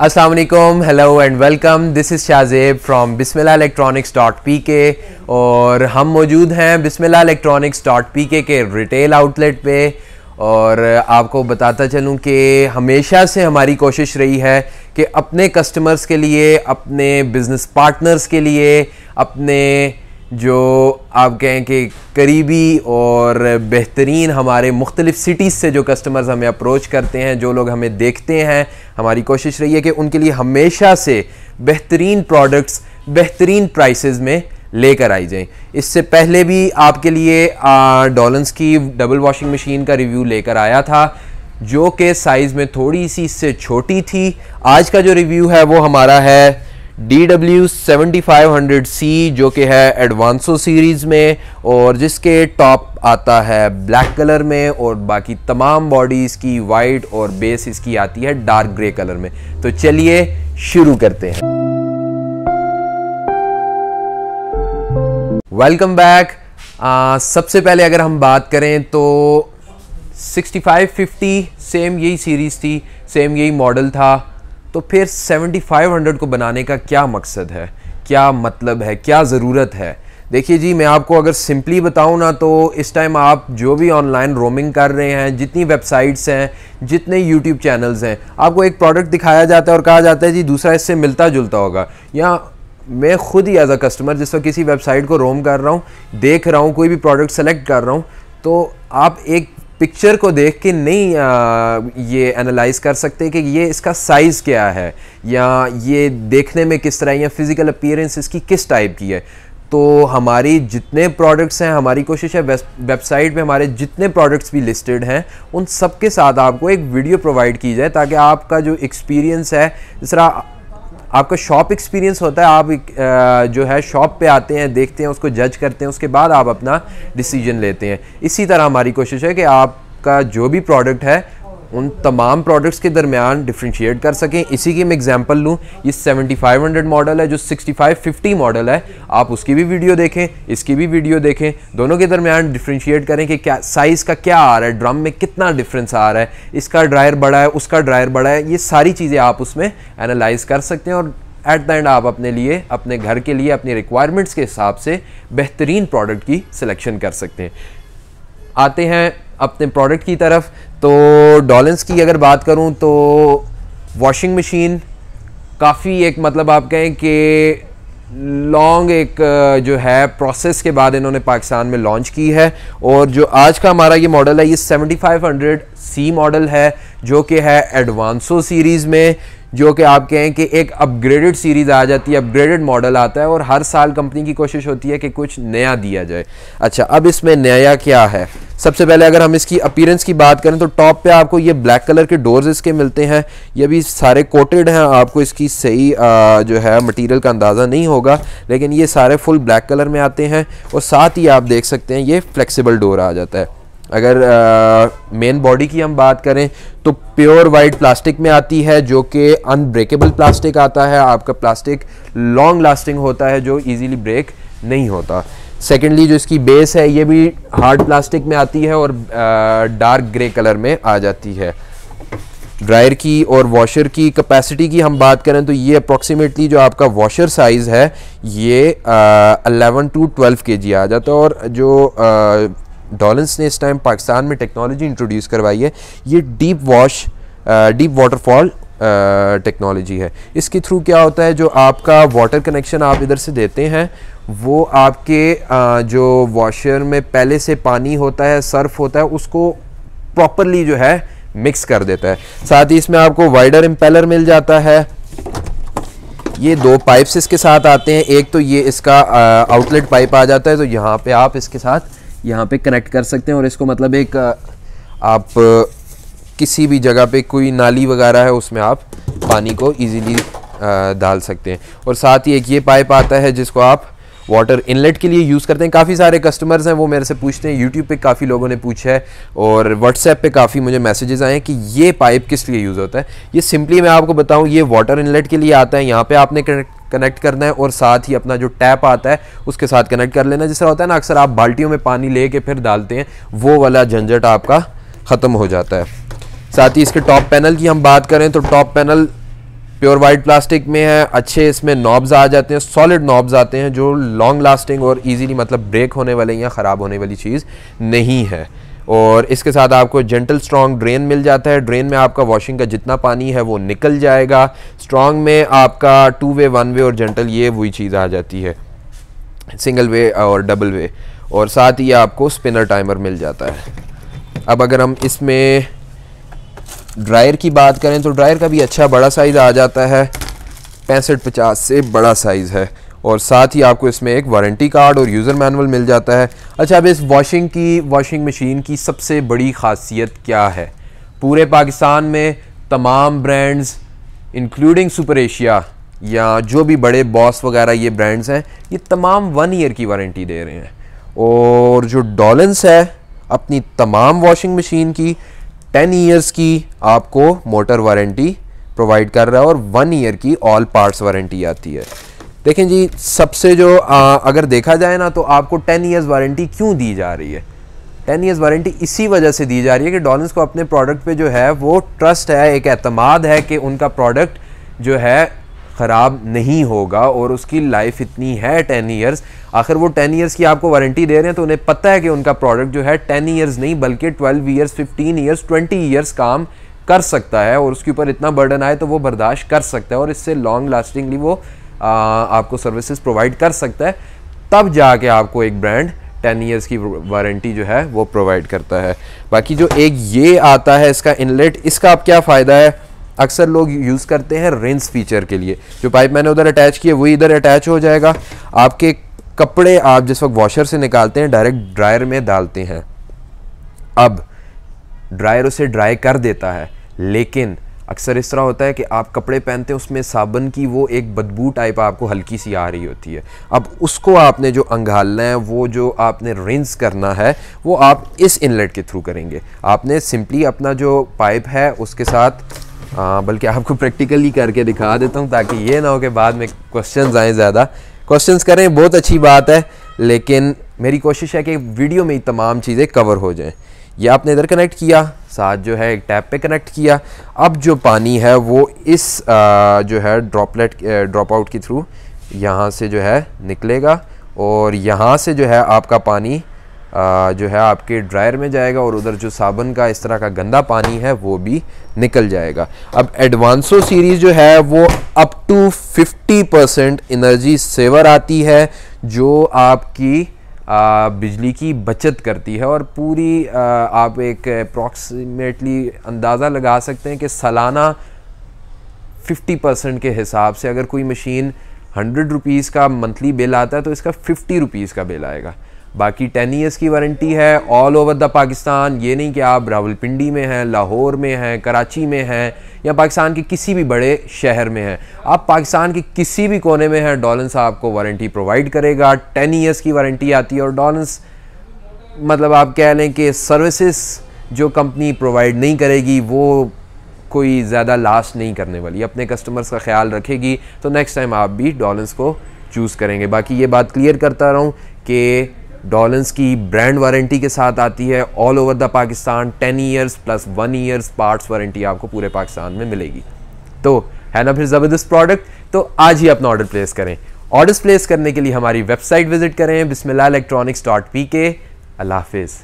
वालेकुम hello and welcome this is Shahzeb from Bismillah electronics dot P K और हम मौजूद हैं बिसमिल्ला इलेक्ट्रॉनिक्स डॉट पी के के रिटेल आउटलेट पे और आपको बताता चलूं कि हमेशा से हमारी कोशिश रही है कि अपने कस्टमर्स के लिए अपने बिज़नेस पार्टनर्स के लिए अपने जो आप कहें कि करीबी और बेहतरीन हमारे मुख्तलिफ़ सिटीज़ से जो कस्टमर्स हमें अप्रोच करते हैं जो लोग हमें देखते हैं हमारी कोशिश रही है कि उनके लिए हमेशा से बेहतरीन प्रोडक्ट्स बेहतरीन प्राइसेस में लेकर आई जाएं इससे पहले भी आपके लिए डॉलन्स की डबल वॉशिंग मशीन का रिव्यू लेकर आया था जो कि साइज़ में थोड़ी सी इससे छोटी थी आज का जो रिव्यू है वो हमारा है D W seventy five hundred C जो कि है एडवांसो सीरीज़ में और जिसके टॉप आता है ब्लैक कलर में और बाकी तमाम बॉडी इसकी वाइट और बेस इसकी आती है डार्क ग्रे कलर में तो चलिए शुरू करते हैं वेलकम बैक सबसे पहले अगर हम बात करें तो 6550 सेम यही सीरीज़ थी सेम यही मॉडल था तो फिर 7500 को बनाने का क्या मकसद है क्या मतलब है क्या ज़रूरत है देखिए जी मैं आपको अगर सिंपली बताऊं ना तो इस टाइम आप जो भी ऑनलाइन रोमिंग कर रहे हैं जितनी वेबसाइट्स हैं जितने यूट्यूब चैनल्स हैं आपको एक प्रोडक्ट दिखाया जाता है और कहा जाता है जी दूसरा इससे मिलता जुलता होगा या मैं खुद ही एज अ कस्टमर जिस वक्त किसी वेबसाइट को रोम कर रहा हूँ देख रहा हूँ कोई भी प्रोडक्ट सेलेक्ट कर रहा हूँ तो आप एक पिक्चर को देख के नहीं आ, ये एनालाइज कर सकते कि ये इसका साइज़ क्या है या ये देखने में किस तरह या फिज़िकल अपीयरेंस इसकी किस टाइप की है तो हमारी जितने प्रोडक्ट्स हैं हमारी कोशिश है वेबसाइट पे हमारे जितने प्रोडक्ट्स भी लिस्टेड हैं उन सब के साथ आपको एक वीडियो प्रोवाइड की जाए ताकि आपका जो एक्सपीरियंस है जिस तरह आपका शॉप एक्सपीरियंस होता है आप जो है शॉप पे आते हैं देखते हैं उसको जज करते हैं उसके बाद आप अपना डिसीजन लेते हैं इसी तरह हमारी कोशिश है कि आपका जो भी प्रोडक्ट है उन तमाम प्रोडक्ट्स के दरमियान डिफ्रेंशिएट कर सकें इसी की मैं एग्जांपल लूँ ये 7500 मॉडल है जो 6550 मॉडल है आप उसकी भी वीडियो देखें इसकी भी वीडियो देखें दोनों के दरमियान डिफ्रेंशिएट करें कि क्या साइज़ का क्या आ रहा है ड्रम में कितना डिफरेंस आ रहा है इसका ड्रायर बड़ा है उसका ड्रायर बड़ा है ये सारी चीज़ें आप उसमें एनालाइज़ कर सकते हैं और एट द एंड आप अपने लिए अपने घर के लिए अपनी रिक्वायरमेंट्स के हिसाब से बेहतरीन प्रोडक्ट की सिलेक्शन कर सकते हैं आते हैं अपने प्रोडक्ट की तरफ तो डॉलेंस की अगर बात करूँ तो वॉशिंग मशीन काफ़ी एक मतलब आप कहें कि लॉन्ग एक जो है प्रोसेस के बाद इन्होंने पाकिस्तान में लॉन्च की है और जो आज का हमारा ये मॉडल है ये 7500 सी मॉडल है जो कि है एडवांसो सीरीज़ में जो कि आप कहें कि एक अपग्रेडेड सीरीज़ आ जाती है अपग्रेडेड मॉडल आता है और हर साल कंपनी की कोशिश होती है कि कुछ नया दिया जाए अच्छा अब इसमें नया क्या है सबसे पहले अगर हम इसकी अपीरेंस की बात करें तो टॉप पे आपको ये ब्लैक कलर के डोर्स इसके मिलते हैं ये भी सारे कोटेड हैं आपको इसकी सही आ, जो है मटेरियल का अंदाज़ा नहीं होगा लेकिन ये सारे फुल ब्लैक कलर में आते हैं और साथ ही आप देख सकते हैं ये फ्लेक्सिबल डोर आ जाता है अगर मेन बॉडी की हम बात करें तो प्योर वाइट प्लास्टिक में आती है जो कि अनब्रेकेबल प्लास्टिक आता है आपका प्लास्टिक लॉन्ग लास्टिंग होता है जो ईजीली ब्रेक नहीं होता सेकेंडली जो इसकी बेस है ये भी हार्ड प्लास्टिक में आती है और डार्क ग्रे कलर में आ जाती है ड्रायर की और वॉशर की कैपेसिटी की हम बात करें तो ये अप्रॉक्सीमेटली जो आपका वॉशर साइज़ है ये अलेवन टू ट्वेल्व के जी आ जाता है और जो डॉलेंस ने इस टाइम पाकिस्तान में टेक्नोलॉजी इंट्रोड्यूस करवाई है ये deep wash deep waterfall technology है इसके थ्रू क्या होता है जो आपका वाटर कनेक्शन आप इधर से देते हैं वो आपके जो वॉशर में पहले से पानी होता है सर्फ होता है उसको प्रॉपरली जो है मिक्स कर देता है साथ ही इसमें आपको वाइडर इम्पेलर मिल जाता है ये दो पाइप्स इसके साथ आते हैं एक तो ये इसका आउटलेट पाइप आ जाता है तो यहाँ पे आप इसके साथ यहाँ पे कनेक्ट कर सकते हैं और इसको मतलब एक आप किसी भी जगह पे कोई नाली वगैरह है उसमें आप पानी को इजीली डाल सकते हैं और साथ ही एक ये पाइप आता है जिसको आप वाटर इनलेट के लिए यूज़ करते हैं काफ़ी सारे कस्टमर्स हैं वो मेरे से पूछते हैं यूट्यूब पे काफ़ी लोगों ने पूछा है और व्हाट्सएप पे काफ़ी मुझे मैसेजेस आए हैं कि ये पाइप किस लिए यूज़ होता है ये सिंपली मैं आपको बताऊँ ये वाटर इनलेट के लिए आता है यहाँ पर आपने कनेक्ट करना है और साथ ही अपना जो टैप आता है उसके साथ कनेक्ट कर लेना जैसा होता है ना अक्सर आप बाल्टियों में पानी ले कर फिर डालते हैं वो वाला झंझट आपका ख़त्म हो जाता है साथ ही इसके टॉप पैनल की हम बात करें तो top panel pure white plastic में है अच्छे इसमें नॉब्स आ जाते हैं सॉलिड नॉब्स आते हैं जो लॉन्ग लास्टिंग और इजीली मतलब ब्रेक होने वाले या ख़राब होने वाली चीज़ नहीं है और इसके साथ आपको जेंटल स्ट्रॉन्ग ड्रेन मिल जाता है ड्रेन में आपका वॉशिंग का जितना पानी है वो निकल जाएगा स्ट्रॉन्ग में आपका टू वे वन वे और जेंटल ये वही चीज़ आ जाती है सिंगल वे और डबल वे और साथ ही आपको स्पिनर टाइमर मिल जाता है अब अगर हम इसमें ड्रायर की बात करें तो ड्रायर का भी अच्छा बड़ा साइज़ आ जाता है पैंसठ पचास से बड़ा साइज़ है और साथ ही आपको इसमें एक वारंटी कार्ड और यूज़र मैनुअल मिल जाता है अच्छा अब इस वॉशिंग की वॉशिंग मशीन की सबसे बड़ी खासियत क्या है पूरे पाकिस्तान में तमाम ब्रांड्स इंक्लूडिंग सुपर एशिया या जो भी बड़े बॉस वगैरह ये ब्रांड्स हैं ये तमाम वन ईयर की वारंटी दे रहे हैं और जो डॉलेंस है अपनी तमाम वॉशिंग मशीन की टेन ईयर्स की आपको मोटर वारंटी प्रोवाइड कर रहा है और वन ईयर की ऑल पार्ट्स वारंटी आती है देखें जी सबसे जो आ, अगर देखा जाए ना तो आपको टेन ईयर्स वारंटी क्यों दी जा रही है टेन ईयर्स वारंटी इसी वजह से दी जा रही है कि डॉलर्स को अपने प्रोडक्ट पे जो है वो ट्रस्ट है एक अतमाद है कि उनका प्रोडक्ट जो है ख़राब नहीं होगा और उसकी लाइफ इतनी है टेन ईयर्स आखिर वो टेन ईयर्स की आपको वारंटी दे रहे हैं तो उन्हें पता है कि उनका प्रोडक्ट जो है टेन ईयर्स नहीं बल्कि twelve years fifteen years twenty years काम कर सकता है और उसके ऊपर इतना बर्डन आए तो वो बर्दाश्त कर सकता है और इससे लॉन्ग लास्टिंगली वो आ, आपको सर्विसेज प्रोवाइड कर सकता है तब जाके आपको एक ब्रांड टेन ईयर्स की वारंटी जो है वो प्रोवाइड करता है बाकी जो एक ये आता है इसका इनलेट इसका आप क्या फ़ायदा है अक्सर लोग यूज़ करते हैं रिंस फीचर के लिए जो पाइप मैंने उधर अटैच किया वही इधर अटैच हो जाएगा आपके कपड़े आप जिस वक्त वॉशर से निकालते हैं डायरेक्ट ड्रायर में डालते हैं अब ड्रायर उसे ड्राई कर देता है लेकिन अक्सर इस तरह होता है कि आप कपड़े पहनते हैं उसमें साबुन की वो एक बदबू टाइप आपको हल्की सी आ रही होती है अब उसको आपने जो अंगालना है वो जो आपने रिंस करना है वो आप इस इनलेट के थ्रू करेंगे आपने सिंपली अपना जो पाइप है उसके साथ हाँ, बल्कि आपको प्रैक्टिकली करके दिखा देता हूँ ताकि ये ना हो कि बाद में क्वेश्चन आए ज़्यादा क्वेश्चन करें बहुत अच्छी बात है लेकिन मेरी कोशिश है कि वीडियो में ही तमाम चीज़ें कवर हो जाएँ यह आपने इधर कनेक्ट किया साथ जो है एक टैप पे कनेक्ट किया अब जो पानी है वो इस आ, जो है ड्रॉपलेट ड्रॉप आउट के थ्रू यहाँ से जो है निकलेगा और यहाँ से जो है आपका पानी जो है आपके ड्रायर में जाएगा और उधर जो साबन का इस तरह का गंदा पानी है वो भी निकल जाएगा अब एडवांसो सीरीज़ जो है वो up to 50 percent energy saver आती है जो आपकी आ, बिजली की बचत करती है और पूरी आ, आप एक अप्रॉक्सीमेटली अंदाज़ा लगा सकते हैं कि सालाना 50 परसेंट के हिसाब से अगर कोई मशीन हंड्रेड रुपीज़ का मंथली बिल आता है तो इसका फिफ्टी रुपीज़ का बिल आएगा बाकी टेन ईयर्स की वारंटी है ऑल ओवर द पाकिस्तान ये नहीं कि आप रावलपिंडी में हैं लाहौर में हैं कराची में हैं या पाकिस्तान के किसी भी बड़े शहर में हैं आप पाकिस्तान के किसी भी कोने में हैं डॉलन्स आपको वारंटी प्रोवाइड करेगा टेन ईयर्स की वारंटी आती है और डॉलन्स मतलब आप कह लें कि सर्विसेस जो कंपनी प्रोवाइड नहीं करेगी वो कोई ज़्यादा लास्ट नहीं करने वाली अपने कस्टमर्स का ख्याल रखेगी तो नेक्स्ट टाइम आप भी डॉलेंस को चूज़ करेंगे बाकी ये बात क्लियर करता रहूँ कि डॉलन्स की ब्रांड वारंटी के साथ आती है all over the Pakistan ten years plus one years parts warranty आपको पूरे पाकिस्तान में मिलेगी तो है ना फिर ज़बरदस्त प्रोडक्ट तो आज ही अपना ऑर्डर प्लेस करें ऑर्डर्स प्लेस करने के लिए हमारी वेबसाइट विजिट करें बिस्मिल्लाह इलेक्ट्रॉनिक्स डॉट पी के अल्लाह हाफिज़